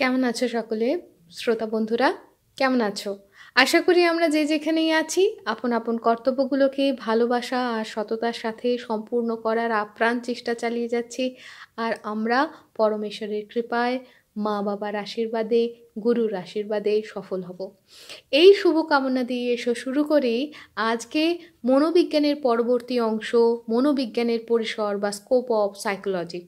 কেমন আছো সকলে শ্রোতা বন্ধুরা কেমন আছো আশা করি আমরা যে যেখানেই আছি আপন আপন কর্তব্যগুলোকে ভালোবাসা আর সততার সাথে সম্পূর্ণ করার আপ্রাণ চেষ্টা চালিয়ে যাচ্ছি আর আমরা পরমেশ্বরের কৃপায় মা বাবার আশীর্বাদে গুরুর আশীর্বাদে সফল হব এই শুভকামনা দিয়ে এসো শুরু করি আজকে মনোবিজ্ঞানের পরবর্তী অংশ মনোবিজ্ঞানের পরিসর বা স্কোপ অফ সাইকোলজি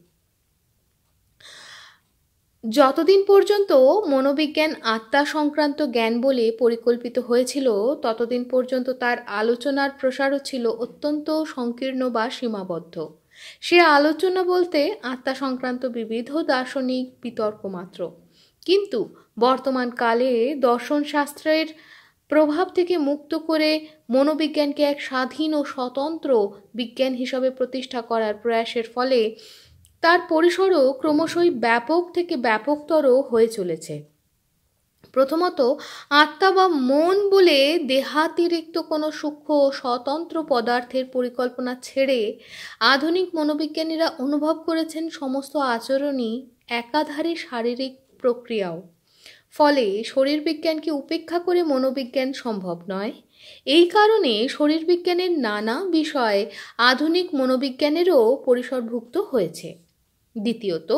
যতদিন পর্যন্ত মনোবিজ্ঞান আত্মা সংক্রান্ত জ্ঞান বলে পরিকল্পিত হয়েছিল ততদিন পর্যন্ত তার আলোচনার প্রসারও ছিল অত্যন্ত সংকীর্ণ বা সীমাবদ্ধ সে আলোচনা বলতে আত্মা সংক্রান্ত বিবিধ দার্শনিক বিতর্ক মাত্র কিন্তু বর্তমানকালে দর্শনশাস্ত্রের প্রভাব থেকে মুক্ত করে মনোবিজ্ঞানকে এক স্বাধীন ও স্বতন্ত্র বিজ্ঞান হিসাবে প্রতিষ্ঠা করার প্রয়াসের ফলে তার পরিসরও ক্রমশই ব্যাপক থেকে ব্যাপকতর হয়ে চলেছে প্রথমত আত্মা বা মন বলে দেহাতিরিক্ত কোনো সূক্ষ্ম স্বতন্ত্র পদার্থের পরিকল্পনা ছেড়ে আধুনিক মনোবিজ্ঞানীরা অনুভব করেছেন সমস্ত আচরণই একাধারে শারীরিক প্রক্রিয়াও ফলে শরীরবিজ্ঞানকে উপেক্ষা করে মনোবিজ্ঞান সম্ভব নয় এই কারণে শরীরবিজ্ঞানের নানা বিষয় আধুনিক মনোবিজ্ঞানেরও পরিসরভুক্ত হয়েছে দ্বিতীয়ত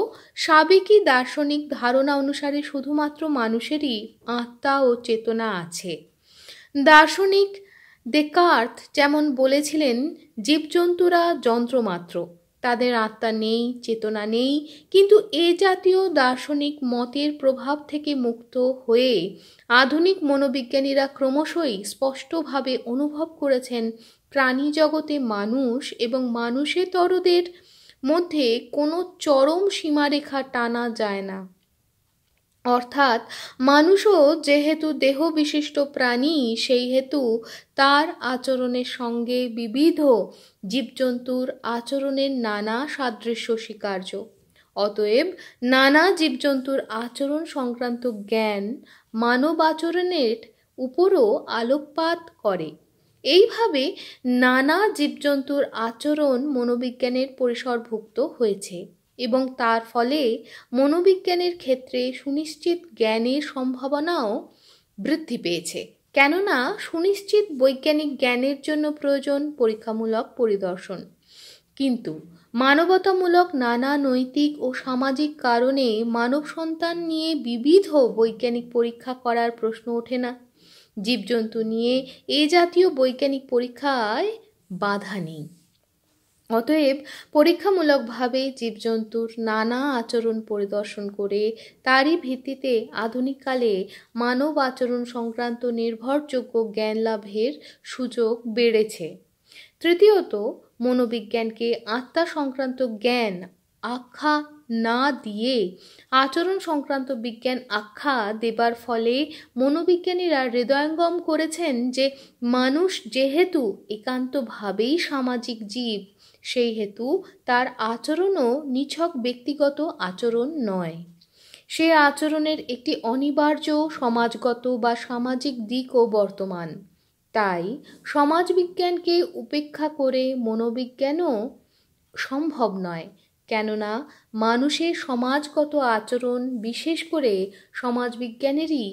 সাবেকি দার্শনিক ধারণা অনুসারে শুধুমাত্র মানুষেরই আত্মা ও চেতনা আছে দার্শনিক দেকার্ত যেমন বলেছিলেন জীবজন্তুরা যন্ত্রমাত্র তাদের আত্মা নেই চেতনা নেই কিন্তু এ জাতীয় দার্শনিক মতের প্রভাব থেকে মুক্ত হয়ে আধুনিক মনোবিজ্ঞানীরা ক্রমশই স্পষ্টভাবে অনুভব করেছেন প্রাণী জগতে মানুষ এবং তরদের মধ্যে কোনো চরম সীমারেখা টানা যায় না অর্থাৎ মানুষও যেহেতু দেহ বিশিষ্ট প্রাণী সেই হেতু তার আচরণের সঙ্গে বিবিধ জীবজন্তুর আচরণের নানা সাদৃশ্য স্বীকার্য অতএব নানা জীবজন্তুর আচরণ সংক্রান্ত জ্ঞান মানব আচরণের উপরও আলোকপাত করে এইভাবে নানা জীবজন্তুর আচরণ মনোবিজ্ঞানের পরিসরভুক্ত হয়েছে এবং তার ফলে মনোবিজ্ঞানের ক্ষেত্রে সুনিশ্চিত জ্ঞানের সম্ভাবনাও বৃদ্ধি পেয়েছে কেননা সুনিশ্চিত বৈজ্ঞানিক জ্ঞানের জন্য প্রয়োজন পরীক্ষামূলক পরিদর্শন কিন্তু মানবতামূলক নানা নৈতিক ও সামাজিক কারণে মানব সন্তান নিয়ে বিবিধ বৈজ্ঞানিক পরীক্ষা করার প্রশ্ন ওঠে না জীবজন্তু নিয়ে এ জাতীয় বৈজ্ঞানিক পরীক্ষায় বাধা নেই অতএব পরীক্ষামূলকভাবে জীবজন্তুর নানা আচরণ পরিদর্শন করে তারই ভিত্তিতে আধুনিককালে মানব আচরণ সংক্রান্ত নির্ভরযোগ্য জ্ঞান লাভের সুযোগ বেড়েছে তৃতীয়ত মনোবিজ্ঞানকে আত্মা সংক্রান্ত জ্ঞান আখ্যা না দিয়ে আচরণ সংক্রান্ত বিজ্ঞান আখ্যা দেবার ফলে মনোবিজ্ঞানীরা হৃদয়ঙ্গম করেছেন যে মানুষ যেহেতু একান্তভাবেই সামাজিক জীব সেই হেতু তার আচরণও নিছক ব্যক্তিগত আচরণ নয় সে আচরণের একটি অনিবার্য সমাজগত বা সামাজিক দিকও বর্তমান তাই সমাজবিজ্ঞানকে উপেক্ষা করে মনোবিজ্ঞানও সম্ভব নয় কেননা মানুষের সমাজগত আচরণ বিশেষ করে সমাজবিজ্ঞানেরই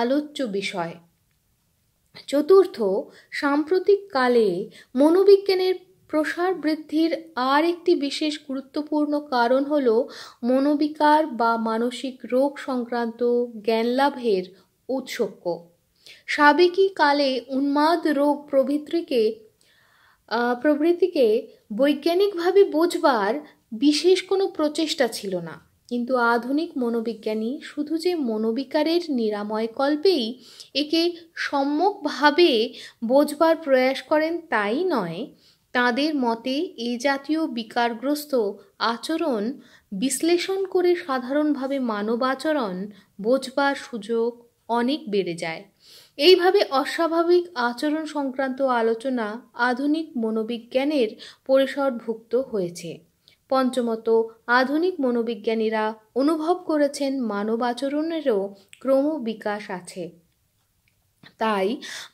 আলোচ্য বিষয় চতুর্থ সাম্প্রতিক কালে মনোবিজ্ঞানের প্রসার বৃদ্ধির আর একটি বিশেষ গুরুত্বপূর্ণ কারণ হল মনোবিকার বা মানসিক রোগ সংক্রান্ত জ্ঞানলাভের উৎসক্য সাবেকি কালে উন্মাদ রোগ প্রভৃতিকে প্রভৃতিকে বৈজ্ঞানিকভাবে বোঝবার বিশেষ কোনো প্রচেষ্টা ছিল না কিন্তু আধুনিক মনোবিজ্ঞানী শুধু যে মনোবিকারের নিরাময় কল্পেই একে সম্যকভাবে বোঝবার প্রয়াস করেন তাই নয় তাদের মতে এ জাতীয় বিকারগ্রস্ত আচরণ বিশ্লেষণ করে সাধারণভাবে মানবাচরণ বোঝবার সুযোগ অনেক বেড়ে যায় এইভাবে অস্বাভাবিক আচরণ সংক্রান্ত আলোচনা আধুনিক মনোবিজ্ঞানের পরিসরভুক্ত হয়েছে পঞ্চমত আধুনিক মনোবিজ্ঞানীরা অনুভব করেছেন মানব আচরণেরও ক্রমবিকাশ আছে তাই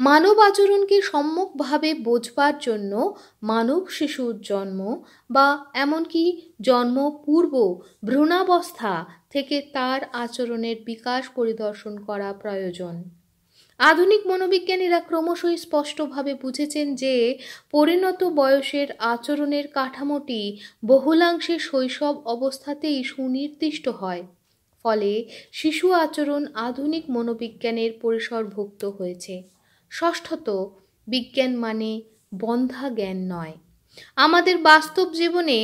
মানব আচরণকে সম্মুখভাবে বোঝবার জন্য মানব শিশুর জন্ম বা এমনকি জন্ম পূর্ব ভ্রূণাবস্থা থেকে তার আচরণের বিকাশ পরিদর্শন করা প্রয়োজন আধুনিক মনোবিজ্ঞানীরা ক্রমশই স্পষ্টভাবে বুঝেছেন যে পরিণত বয়সের আচরণের কাঠামোটি বহুলাংশে শৈশব অবস্থাতেই সুনির্দিষ্ট হয় ফলে শিশু আচরণ আধুনিক মনোবিজ্ঞানের পরিসরভুক্ত হয়েছে ষষ্ঠত বিজ্ঞান মানে বন্ধা জ্ঞান নয় আমাদের বাস্তব জীবনে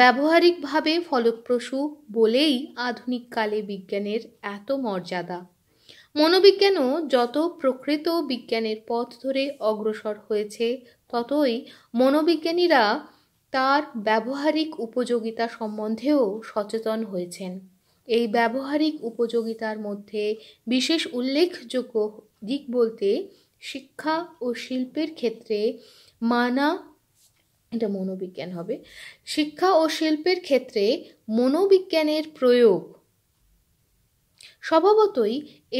ব্যবহারিকভাবে ফলপ্রসূ বলেই আধুনিককালে বিজ্ঞানের এত মর্যাদা মনোবিজ্ঞানও যত প্রকৃত বিজ্ঞানের পথ ধরে অগ্রসর হয়েছে ততই মনোবিজ্ঞানীরা তার ব্যবহারিক উপযোগিতা সম্বন্ধেও সচেতন হয়েছেন এই ব্যবহারিক উপযোগিতার মধ্যে বিশেষ উল্লেখযোগ্য দিক বলতে শিক্ষা ও শিল্পের ক্ষেত্রে মানা এটা মনোবিজ্ঞান হবে শিক্ষা ও শিল্পের ক্ষেত্রে মনোবিজ্ঞানের প্রয়োগ স্বভাবতই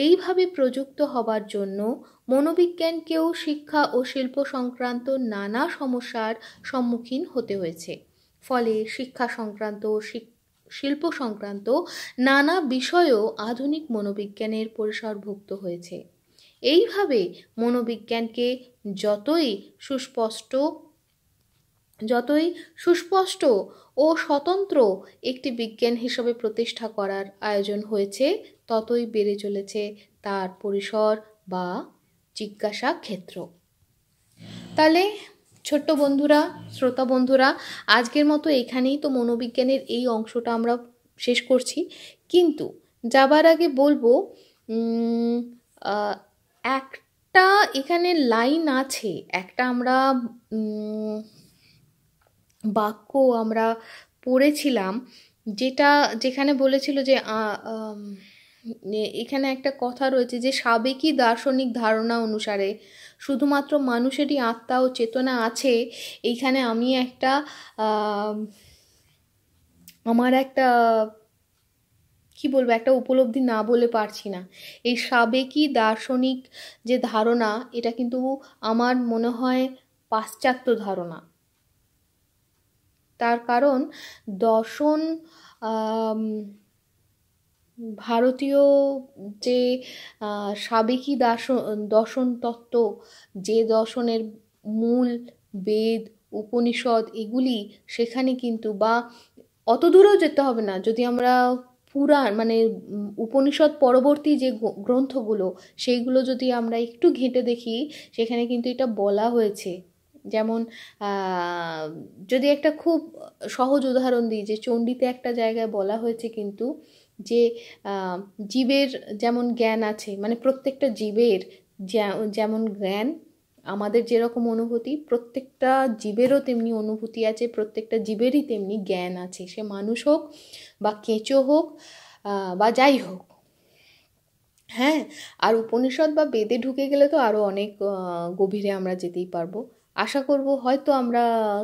এইভাবে প্রযুক্ত হবার জন্য মনোবিজ্ঞানকেও শিক্ষা ও শিল্প সংক্রান্ত নানা সমস্যার সম্মুখীন হতে হয়েছে ফলে শিক্ষা সংক্রান্ত শিল্প সংক্রান্ত নানা বিষয়ও আধুনিক মনোবিজ্ঞানের পরিসরভুক্ত হয়েছে এইভাবে মনোবিজ্ঞানকে যতই সুস্পষ্ট যতই সুস্পষ্ট ও স্বতন্ত্র একটি বিজ্ঞান হিসেবে প্রতিষ্ঠা করার আয়োজন হয়েছে ততই বেড়ে চলেছে তার পরিসর বা জিজ্ঞাসা ক্ষেত্র তাহলে ছোট্ট বন্ধুরা শ্রোতা বন্ধুরা আজকের মতো এখানেই তো মনোবিজ্ঞানের এই অংশটা আমরা শেষ করছি কিন্তু যাবার আগে বলবো একটা এখানে লাইন আছে একটা আমরা বাক্য আমরা পড়েছিলাম যেটা যেখানে বলেছিল যে এখানে একটা কথা রয়েছে যে সাবেকি দার্শনিক ধারণা অনুসারে শুধুমাত্র মানুষেরই আত্মা ও চেতনা আছে এইখানে আমি একটা আমার একটা কি বলবো একটা উপলব্ধি না বলে পারছি না এই সাবেকি দার্শনিক যে ধারণা এটা কিন্তু আমার মনে হয় পাশ্চাত্য ধারণা তার কারণ দর্শন ভারতীয় যে সাবেকি দর্শন দর্শন তত্ত্ব যে দর্শনের মূল বেদ উপনিষদ এগুলি সেখানে কিন্তু বা অত দূরেও যেতে হবে না যদি আমরা পুরাণ মানে উপনিষদ পরবর্তী যে গ্রন্থগুলো সেইগুলো যদি আমরা একটু ঘেঁটে দেখি সেখানে কিন্তু এটা বলা হয়েছে যেমন যদি একটা খুব সহজ উদাহরণ দিই যে চণ্ডীতে একটা জায়গায় বলা হয়েছে কিন্তু যে জীবের যেমন জ্ঞান আছে মানে প্রত্যেকটা জীবের যেমন জ্ঞান আমাদের যেরকম অনুভূতি প্রত্যেকটা জীবেরও তেমনি অনুভূতি আছে প্রত্যেকটা জীবেরই তেমনি জ্ঞান আছে সে মানুষ হোক বা কেঁচো হোক বা যাই হোক হ্যাঁ আর উপনিষদ বা বেদে ঢুকে গেলে তো আরও অনেক গভীরে আমরা যেতেই পারবো আশা করব হয়তো আমরা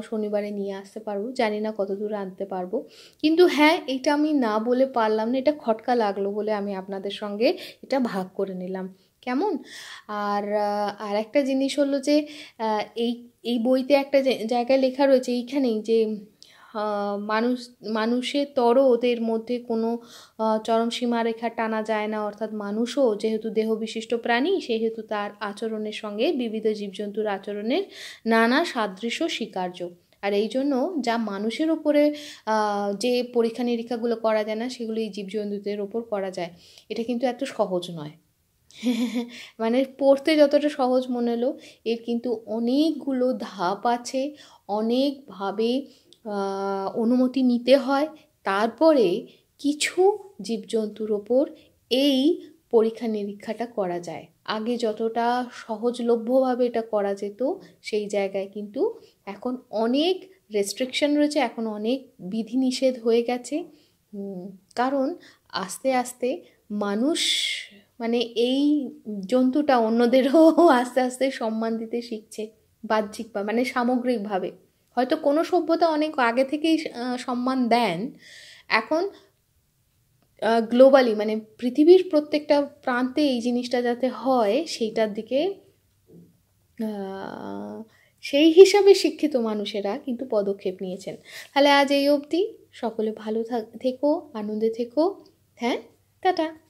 শনিবারে নিয়ে আসতে পারবো জানি না কত দূর আনতে পারবো কিন্তু হ্যাঁ এটা আমি না বলে পারলাম না এটা খটকা লাগলো বলে আমি আপনাদের সঙ্গে এটা ভাগ করে নিলাম কেমন আর আর একটা জিনিস হলো যে এই এই বইতে একটা জায়গায় লেখা রয়েছে এইখানেই যে মানুষ মানুষের তরও ওদের মধ্যে কোনো চরম সীমারেখা টানা যায় না অর্থাৎ মানুষও যেহেতু দেহ বিশিষ্ট প্রাণী সেহেতু তার আচরণের সঙ্গে বিবিধ জীবজন্তুর আচরণের নানা সাদৃশ্য স্বীকার্য আর এই জন্য যা মানুষের ওপরে যে পরীক্ষা নিরীক্ষাগুলো করা যায় না সেগুলো এই জীবজন্তুদের ওপর করা যায় এটা কিন্তু এত সহজ নয় মানে পড়তে যতটা সহজ মনে হলো এর কিন্তু অনেকগুলো ধাপ আছে অনেকভাবে অনুমতি নিতে হয় তারপরে কিছু জীবজন্তুর ওপর এই পরীক্ষা নিরীক্ষাটা করা যায় আগে যতটা সহজলভ্যভাবে এটা করা যেত সেই জায়গায় কিন্তু এখন অনেক রেস্ট্রিকশন রয়েছে এখন অনেক বিধিনিষেধ হয়ে গেছে কারণ আস্তে আস্তে মানুষ মানে এই জন্তুটা অন্যদেরও আস্তে আস্তে সম্মান দিতে শিখছে বাহ্যিক বা মানে সামগ্রিকভাবে হয়তো কোনো সভ্যতা অনেক আগে থেকেই সম্মান দেন এখন গ্লোবালি মানে পৃথিবীর প্রত্যেকটা প্রান্তে এই জিনিসটা যাতে হয় সেইটার দিকে সেই হিসাবে শিক্ষিত মানুষেরা কিন্তু পদক্ষেপ নিয়েছেন তাহলে আজ এই অবধি সকলে ভালো থেকো আনন্দে থেকো হ্যাঁ টাটা